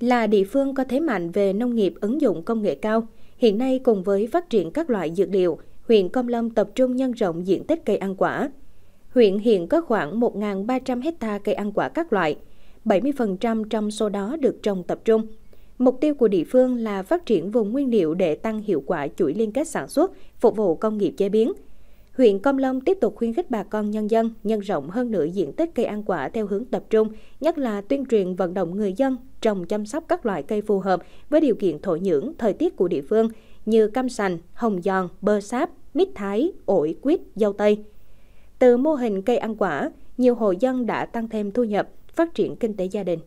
là địa phương có thế mạnh về nông nghiệp ứng dụng công nghệ cao. Hiện nay cùng với phát triển các loại dược liệu, huyện Công Lâm tập trung nhân rộng diện tích cây ăn quả. Huyện hiện có khoảng 1.300 hecta cây ăn quả các loại, 70% trong số đó được trồng tập trung. Mục tiêu của địa phương là phát triển vùng nguyên liệu để tăng hiệu quả chuỗi liên kết sản xuất, phục vụ công nghiệp chế biến. Huyện Công Long tiếp tục khuyến khích bà con nhân dân nhân rộng hơn nữa diện tích cây ăn quả theo hướng tập trung, nhất là tuyên truyền vận động người dân trồng chăm sóc các loại cây phù hợp với điều kiện thổ nhưỡng, thời tiết của địa phương như cam sành, hồng giòn, bơ sáp, mít thái, ổi, quýt, dâu tây. Từ mô hình cây ăn quả, nhiều hộ dân đã tăng thêm thu nhập, phát triển kinh tế gia đình.